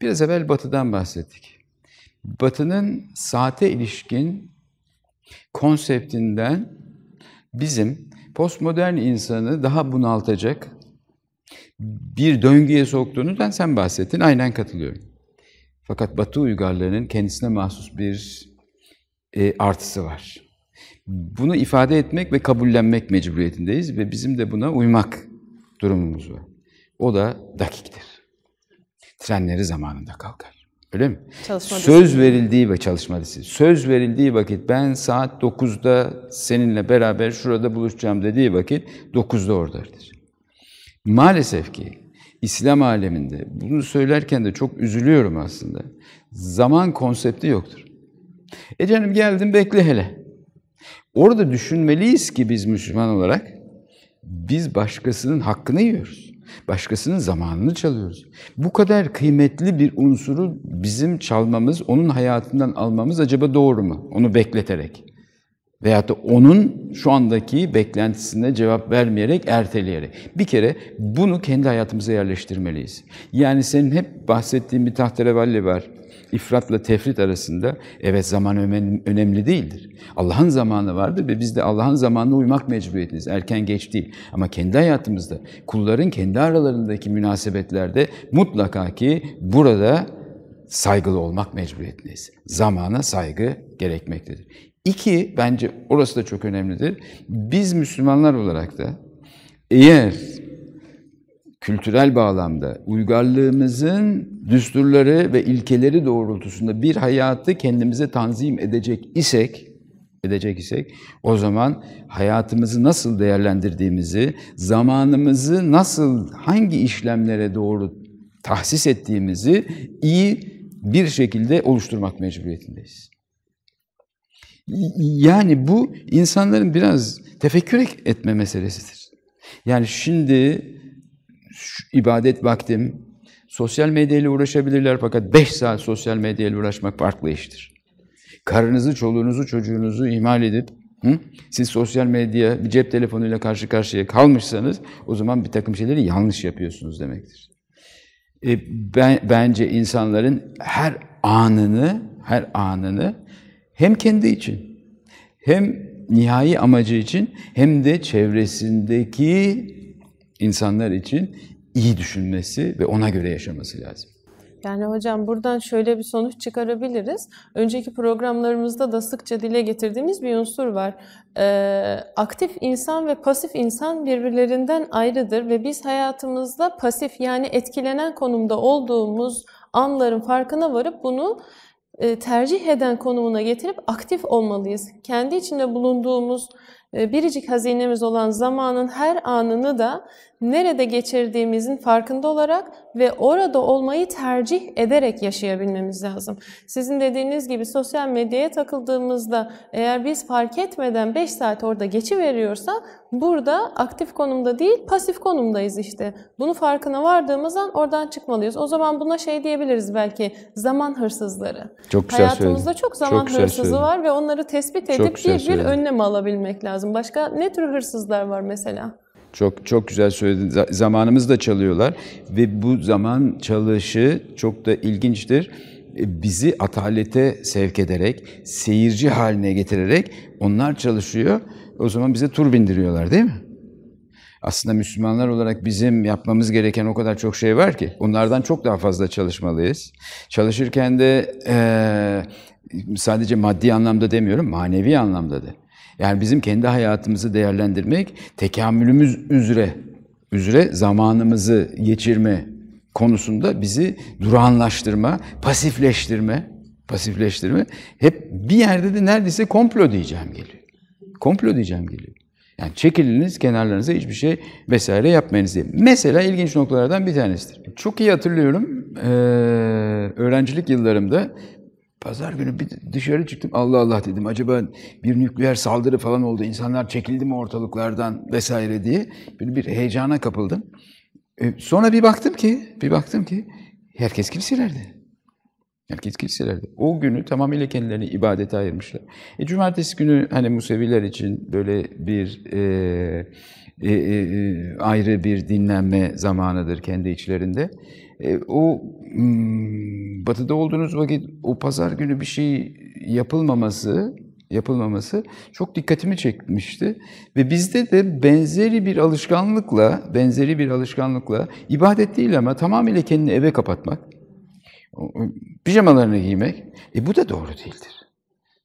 Biraz evvel Batı'dan bahsettik. Batı'nın saate ilişkin konseptinden bizim postmodern insanı daha bunaltacak, bir döngüye soktuğundan sen bahsettin. Aynen katılıyorum. Fakat Batı uygarlarının kendisine mahsus bir e, artısı var. Bunu ifade etmek ve kabullenmek mecburiyetindeyiz ve bizim de buna uymak durumumuz var. O da dakiktir. Trenleri zamanında kalkar. Öyle mi? Çalışma söz dizisi. verildiği ve çalışma dizisi. Söz verildiği vakit ben saat 9'da seninle beraber şurada buluşacağım dediği vakit 9'da oradadır. Maalesef ki İslam aleminde bunu söylerken de çok üzülüyorum aslında. Zaman konsepti yoktur. E canım geldim bekle hele. Orada düşünmeliyiz ki biz Müslüman olarak biz başkasının hakkını yiyoruz. Başkasının zamanını çalıyoruz. Bu kadar kıymetli bir unsuru bizim çalmamız, onun hayatından almamız acaba doğru mu? Onu bekleterek veyahut da onun şu andaki beklentisine cevap vermeyerek, erteleyerek. Bir kere bunu kendi hayatımıza yerleştirmeliyiz. Yani senin hep bahsettiğin bir tahterevalli var. İfratla tefrit arasında evet zaman önemli değildir. Allah'ın zamanı vardır ve biz de Allah'ın zamanına uymak mecburiyetindeyiz. Erken geç değil. Ama kendi hayatımızda kulların kendi aralarındaki münasebetlerde mutlaka ki burada saygılı olmak mecburiyetindeyiz. Zamana saygı gerekmektedir. İki, bence orası da çok önemlidir. Biz Müslümanlar olarak da eğer kültürel bağlamda uygarlığımızın düsturları ve ilkeleri doğrultusunda bir hayatı kendimize tanzim edecek isek, edecek isek o zaman hayatımızı nasıl değerlendirdiğimizi, zamanımızı nasıl hangi işlemlere doğru tahsis ettiğimizi iyi bir şekilde oluşturmak mecburiyetindeyiz. Yani bu insanların biraz tefekkür etme meselesidir. Yani şimdi şu ibadet vaktim, sosyal medyayla uğraşabilirler fakat 5 saat sosyal medyayla uğraşmak farklı iştir. Karınızı, çoluğunuzu, çocuğunuzu ihmal edip hı? siz sosyal medya, bir cep telefonuyla karşı karşıya kalmışsanız o zaman bir takım şeyleri yanlış yapıyorsunuz demektir. E, ben, bence insanların her anını, her anını hem kendi için, hem nihai amacı için, hem de çevresindeki insanlar için iyi düşünmesi ve ona göre yaşaması lazım. Yani hocam buradan şöyle bir sonuç çıkarabiliriz. Önceki programlarımızda da sıkça dile getirdiğimiz bir unsur var. Ee, aktif insan ve pasif insan birbirlerinden ayrıdır ve biz hayatımızda pasif yani etkilenen konumda olduğumuz anların farkına varıp bunu e, tercih eden konumuna getirip aktif olmalıyız. Kendi içinde bulunduğumuz ee, biricik hazinemiz olan zamanın her anını da nerede geçirdiğimizin farkında olarak ve orada olmayı tercih ederek yaşayabilmemiz lazım. Sizin dediğiniz gibi sosyal medyaya takıldığımızda eğer biz fark etmeden 5 saat orada geçiveriyorsa burada aktif konumda değil pasif konumdayız işte. Bunu farkına vardığımız an oradan çıkmalıyız. O zaman buna şey diyebiliriz belki zaman hırsızları. Çok güzel Hayatımızda söyledin. çok zaman çok hırsızı söyledin. var ve onları tespit edip bir bir önlem alabilmek lazım lazım. Başka ne tür hırsızlar var mesela? Çok çok güzel söyledin. Zamanımız da çalıyorlar ve bu zaman çalışı çok da ilginçtir. E, bizi atalete sevk ederek, seyirci haline getirerek onlar çalışıyor. O zaman bize tur bindiriyorlar değil mi? Aslında Müslümanlar olarak bizim yapmamız gereken o kadar çok şey var ki onlardan çok daha fazla çalışmalıyız. Çalışırken de e, sadece maddi anlamda demiyorum, manevi anlamda da. Yani bizim kendi hayatımızı değerlendirmek, tekamülümüz üzere, üzere zamanımızı geçirme konusunda bizi duranlaştırma, pasifleştirme, pasifleştirme hep bir yerde de neredeyse komplo diyeceğim geliyor. Komplo diyeceğim geliyor. Yani çekiliniz kenarlarınıza hiçbir şey vesaire yapmayınız diye. Mesela ilginç noktalardan bir tanesidir. Çok iyi hatırlıyorum ee, öğrencilik yıllarımda Pazar günü bir dışarı çıktım. Allah Allah dedim. Acaba bir nükleer saldırı falan oldu. İnsanlar çekildi mi ortalıklardan vesaire diye. Böyle bir heyecana kapıldım. E, sonra bir baktım ki, bir baktım ki herkes kiliselerde. Herkes kiliselerde. O günü tamamıyla kendilerini ibadete ayırmışlar. E, cumartesi günü hani Museviler için böyle bir e, e, e, e ayrı bir dinlenme zamanıdır kendi içlerinde. E, o Hmm, batıda olduğunuz vakit o pazar günü bir şey yapılmaması yapılmaması çok dikkatimi çekmişti ve bizde de benzeri bir alışkanlıkla benzeri bir alışkanlıkla ibadet değil ama tamamıyla kendini eve kapatmak pijamalarını giymek e bu da doğru değildir.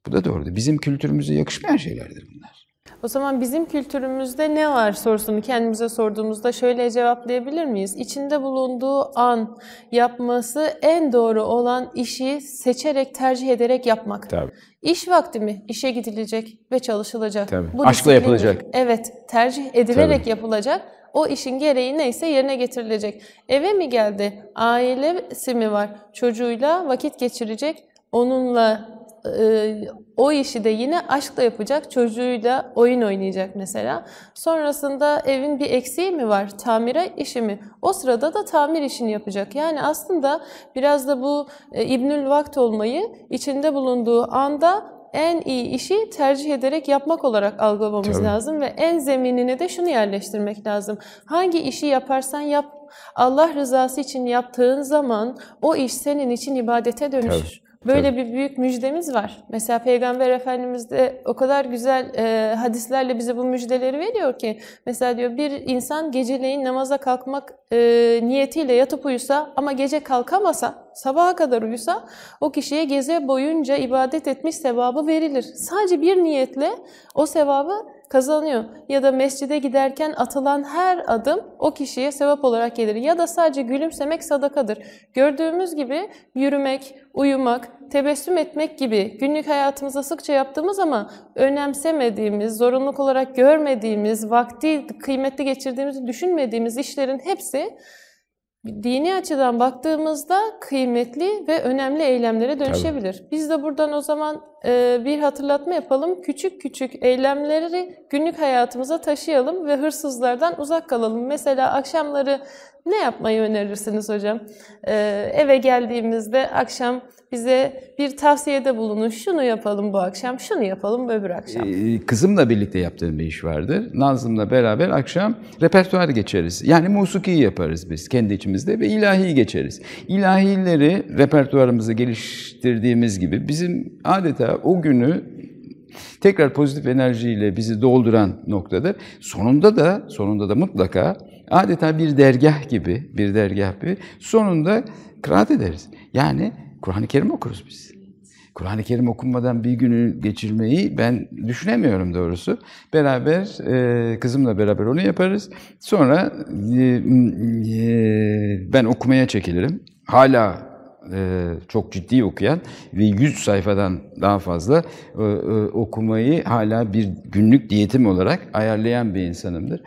Bu da doğru. değil Bizim kültürümüze yakışmayan şeylerdir bunlar. O zaman bizim kültürümüzde ne var sorusunu kendimize sorduğumuzda şöyle cevaplayabilir miyiz? İçinde bulunduğu an yapması en doğru olan işi seçerek, tercih ederek yapmak. Tabii. İş vakti mi? İşe gidilecek ve çalışılacak. Tabii. Bu Aşkla yapılacak. Evet, tercih edilerek Tabii. yapılacak. O işin gereği neyse yerine getirilecek. Eve mi geldi? Ailesi mi var? Çocuğuyla vakit geçirecek. Onunla ıı, o işi de yine aşkla yapacak. Çocuğuyla oyun oynayacak mesela. Sonrasında evin bir eksiği mi var? Tamire işi mi? O sırada da tamir işini yapacak. Yani aslında biraz da bu e, İbnül Vakt olmayı içinde bulunduğu anda en iyi işi tercih ederek yapmak olarak algılamamız Tabii. lazım ve en zeminine de şunu yerleştirmek lazım. Hangi işi yaparsan yap Allah rızası için yaptığın zaman o iş senin için ibadete dönüşür. Tabii. Böyle Tabii. bir büyük müjdemiz var. Mesela Peygamber Efendimiz de o kadar güzel e, hadislerle bize bu müjdeleri veriyor ki. Mesela diyor bir insan geceleyin namaza kalkmak e, niyetiyle yatıp uyusa ama gece kalkamasa, sabaha kadar uyusa o kişiye gece boyunca ibadet etmiş sevabı verilir. Sadece bir niyetle o sevabı kazanıyor. Ya da mescide giderken atılan her adım o kişiye sevap olarak gelir. Ya da sadece gülümsemek sadakadır. Gördüğümüz gibi yürümek, uyumak, tebessüm etmek gibi günlük hayatımızda sıkça yaptığımız ama önemsemediğimiz, zorunluluk olarak görmediğimiz, vakti kıymetli geçirdiğimizi düşünmediğimiz işlerin hepsi dini açıdan baktığımızda kıymetli ve önemli eylemlere dönüşebilir. Tabii. Biz de buradan o zaman e, bir hatırlatma yapalım. Küçük küçük eylemleri günlük hayatımıza taşıyalım ve hırsızlardan uzak kalalım. Mesela akşamları ne yapmayı önerirsiniz hocam? Ee, eve geldiğimizde akşam bize bir tavsiyede bulunun. Şunu yapalım bu akşam, şunu yapalım öbür akşam. Ee, kızımla birlikte yaptığım bir iş vardır. Nazım'la beraber akşam repertuar geçeriz. Yani musiki yaparız biz kendi içimizde ve ilahi geçeriz. İlahileri repertuarımızı geliştirdiğimiz gibi bizim adeta o günü tekrar pozitif enerjiyle bizi dolduran noktadır. Sonunda da sonunda da mutlaka adeta bir dergah gibi, bir dergah gibi sonunda kıraat ederiz. Yani Kur'an-ı Kerim okuruz biz. Kur'an-ı Kerim okunmadan bir günü geçirmeyi ben düşünemiyorum doğrusu. Beraber, e, kızımla beraber onu yaparız. Sonra e, e, ben okumaya çekilirim. Hala e, çok ciddi okuyan ve 100 sayfadan daha fazla e, e, okumayı hala bir günlük diyetim olarak ayarlayan bir insanımdır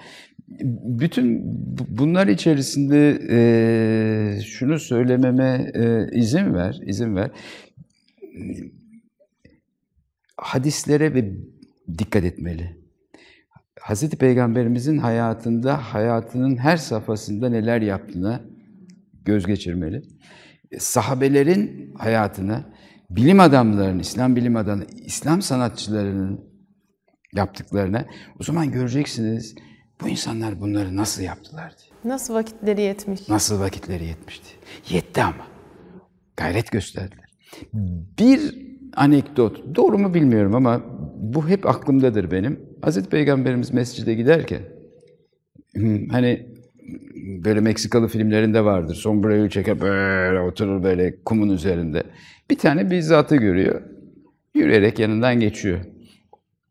bütün bunlar içerisinde e, şunu söylememe e, izin ver, izin ver. Hadislere ve dikkat etmeli. Hazreti Peygamberimizin hayatında, hayatının her safhasında neler yaptığına göz geçirmeli. Sahabelerin hayatına, bilim adamlarının, İslam bilim adamı, İslam sanatçılarının yaptıklarına o zaman göreceksiniz bu insanlar bunları nasıl yaptılar diye. Nasıl vakitleri yetmiş? Nasıl vakitleri yetmişti. Yetti ama. Gayret gösterdiler. Bir anekdot, doğru mu bilmiyorum ama bu hep aklımdadır benim. Hazreti Peygamberimiz mescide giderken, hmm, hani böyle Meksikalı filmlerinde vardır. Sombreroyu çekip böyle oturur böyle kumun üzerinde. Bir tane bir zatı görüyor. Yürüyerek yanından geçiyor.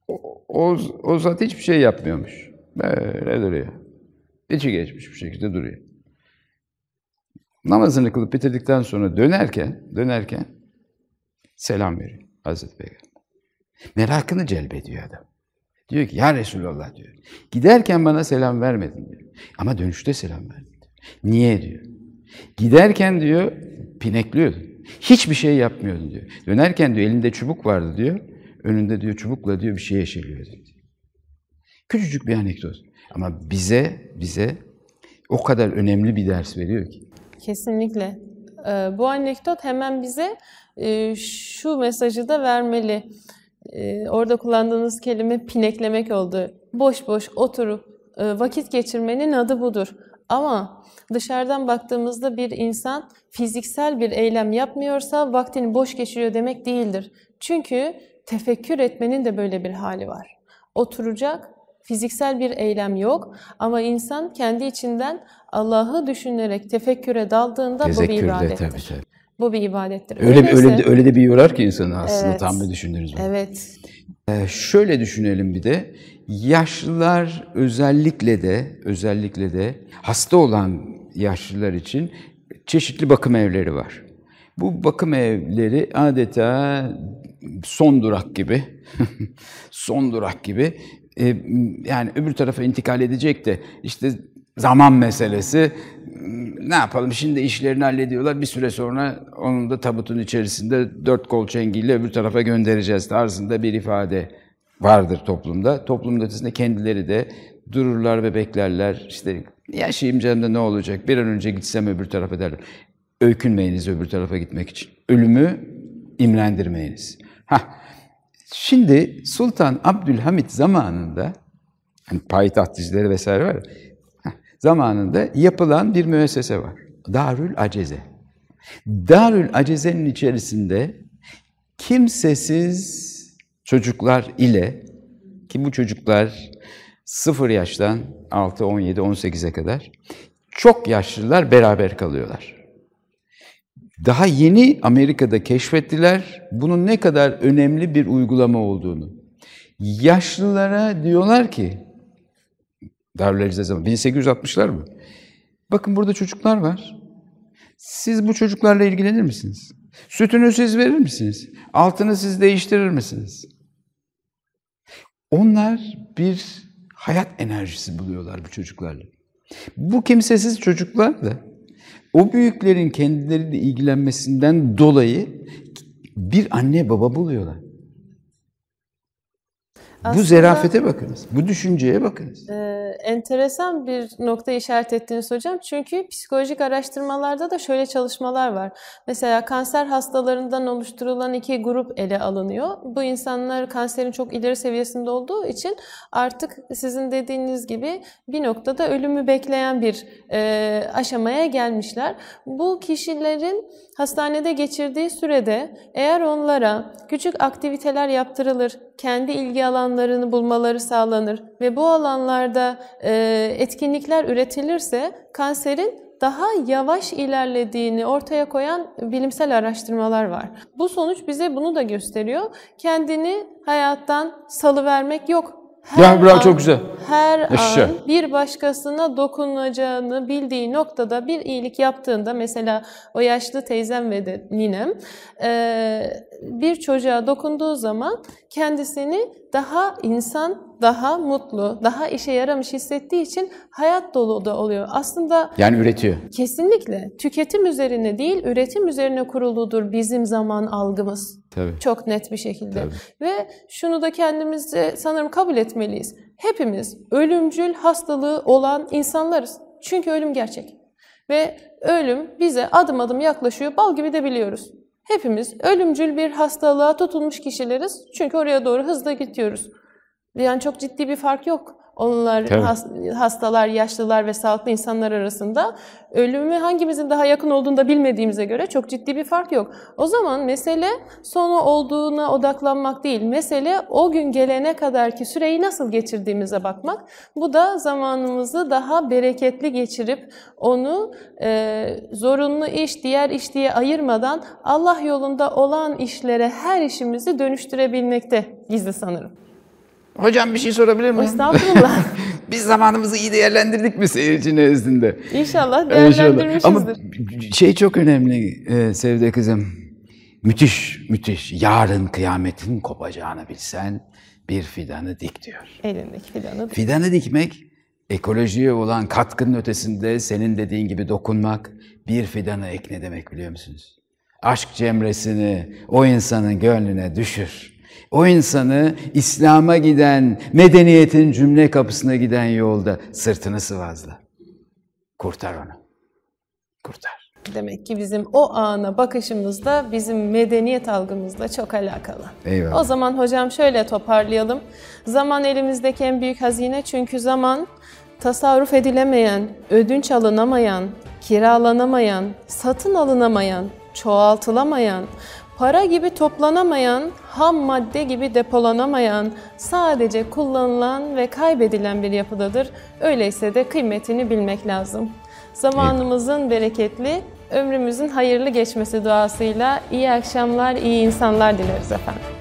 O, o, o zat hiçbir şey yapmıyormuş. Böyle duruyor. İçi geçmiş bir şekilde duruyor. Namazını kılıp bitirdikten sonra dönerken, dönerken selam veriyor Hazreti Peygamber. Merakını celbediyor adam. Diyor ki ya Resulallah diyor. Giderken bana selam vermedin diyor. Ama dönüşte selam verdin. Diyor. Niye diyor. Giderken diyor pinekliyordun. Hiçbir şey yapmıyordun diyor. Dönerken diyor elinde çubuk vardı diyor. Önünde diyor çubukla diyor bir şey yeşiliyordu diyor. Küçücük bir anekdot. Ama bize bize o kadar önemli bir ders veriyor ki. Kesinlikle. Ee, bu anekdot hemen bize e, şu mesajı da vermeli. Ee, orada kullandığınız kelime pineklemek oldu. Boş boş oturup e, vakit geçirmenin adı budur. Ama dışarıdan baktığımızda bir insan fiziksel bir eylem yapmıyorsa vaktini boş geçiriyor demek değildir. Çünkü tefekkür etmenin de böyle bir hali var. Oturacak, fiziksel bir eylem yok ama insan kendi içinden Allah'ı düşünerek tefekküre daldığında Tezekkürde, bu bir ibadettir. Tabii, tabii. Bu bir ibadettir. Öyle Öyleyse, öyle öyle de bir yorar ki insanı aslında evet, tam bir düşünürüz. Evet. Ee, şöyle düşünelim bir de yaşlılar özellikle de özellikle de hasta olan yaşlılar için çeşitli bakım evleri var. Bu bakım evleri adeta son durak gibi, *laughs* son durak gibi e, yani öbür tarafa intikal edecek de işte zaman meselesi ne yapalım şimdi işlerini hallediyorlar bir süre sonra onun da tabutun içerisinde dört kol çengiyle öbür tarafa göndereceğiz tarzında bir ifade vardır toplumda. Toplumun ötesinde kendileri de dururlar ve beklerler. İşte yaşayayım canımda ne olacak? Bir an önce gitsem öbür tarafa derler. Öykünmeyiniz öbür tarafa gitmek için. Ölümü imrendirmeyiniz. Hah, Şimdi Sultan Abdülhamit zamanında hani payitaht dizileri vesaire var zamanında yapılan bir müessese var. Darül Aceze. Darül Aceze'nin içerisinde kimsesiz çocuklar ile ki bu çocuklar 0 yaştan 6, 17, 18'e kadar çok yaşlılar beraber kalıyorlar. Daha yeni Amerika'da keşfettiler bunun ne kadar önemli bir uygulama olduğunu. Yaşlılara diyorlar ki, Darülerize zaman 1860'lar mı? Bakın burada çocuklar var. Siz bu çocuklarla ilgilenir misiniz? Sütünü siz verir misiniz? Altını siz değiştirir misiniz? Onlar bir hayat enerjisi buluyorlar bu çocuklarla. Bu kimsesiz çocuklar da o büyüklerin kendileriyle ilgilenmesinden dolayı bir anne baba buluyorlar. Aslında, bu zerafete bakınız, bu düşünceye bakınız. E, enteresan bir nokta işaret ettiniz hocam. Çünkü psikolojik araştırmalarda da şöyle çalışmalar var. Mesela kanser hastalarından oluşturulan iki grup ele alınıyor. Bu insanlar kanserin çok ileri seviyesinde olduğu için artık sizin dediğiniz gibi bir noktada ölümü bekleyen bir e, aşamaya gelmişler. Bu kişilerin Hastanede geçirdiği sürede eğer onlara küçük aktiviteler yaptırılır, kendi ilgi alanlarını bulmaları sağlanır ve bu alanlarda e, etkinlikler üretilirse kanserin daha yavaş ilerlediğini ortaya koyan bilimsel araştırmalar var. Bu sonuç bize bunu da gösteriyor. Kendini hayattan salıvermek yok. Her ya Burak an... çok güzel her Eşe. an bir başkasına dokunacağını bildiği noktada bir iyilik yaptığında mesela o yaşlı teyzem ve de ninem bir çocuğa dokunduğu zaman kendisini daha insan, daha mutlu, daha işe yaramış hissettiği için hayat dolu da oluyor. Aslında yani üretiyor. Kesinlikle. Tüketim üzerine değil, üretim üzerine kuruludur bizim zaman algımız. Tabii. Çok net bir şekilde. Tabii. Ve şunu da kendimizce sanırım kabul etmeliyiz. Hepimiz ölümcül hastalığı olan insanlarız. Çünkü ölüm gerçek. Ve ölüm bize adım adım yaklaşıyor, bal gibi de biliyoruz. Hepimiz ölümcül bir hastalığa tutulmuş kişileriz. Çünkü oraya doğru hızla gidiyoruz. Yani çok ciddi bir fark yok. Onlar Tabii. hastalar, yaşlılar ve sağlıklı insanlar arasında ölümü hangimizin daha yakın olduğunu da bilmediğimize göre çok ciddi bir fark yok. O zaman mesele sonu olduğuna odaklanmak değil. Mesele o gün gelene kadarki süreyi nasıl geçirdiğimize bakmak. Bu da zamanımızı daha bereketli geçirip onu e, zorunlu iş, diğer iş diye ayırmadan Allah yolunda olan işlere her işimizi dönüştürebilmekte gizli sanırım. Hocam bir şey sorabilir miyim? Estağfurullah. *laughs* Biz zamanımızı iyi değerlendirdik mi seyirci nezdinde? İnşallah değerlendirmişizdir. Ama şey çok önemli e, Sevde kızım. Müthiş, müthiş. Yarın kıyametin kopacağını bilsen bir fidanı dik diyor. Elindeki fidanı dik. Fidanı dikmek ekolojiye olan katkının ötesinde senin dediğin gibi dokunmak, bir fidanı ekne demek biliyor musunuz? Aşk cemresini o insanın gönlüne düşür o insanı İslam'a giden, medeniyetin cümle kapısına giden yolda sırtını sıvazla. Kurtar onu. Kurtar. Demek ki bizim o ana bakışımızda bizim medeniyet algımızla çok alakalı. Eyvallah. O zaman hocam şöyle toparlayalım. Zaman elimizdeki en büyük hazine çünkü zaman tasarruf edilemeyen, ödünç alınamayan, kiralanamayan, satın alınamayan, çoğaltılamayan, para gibi toplanamayan, ham madde gibi depolanamayan, sadece kullanılan ve kaybedilen bir yapıdadır. Öyleyse de kıymetini bilmek lazım. Zamanımızın bereketli, ömrümüzün hayırlı geçmesi duasıyla iyi akşamlar, iyi insanlar dileriz efendim.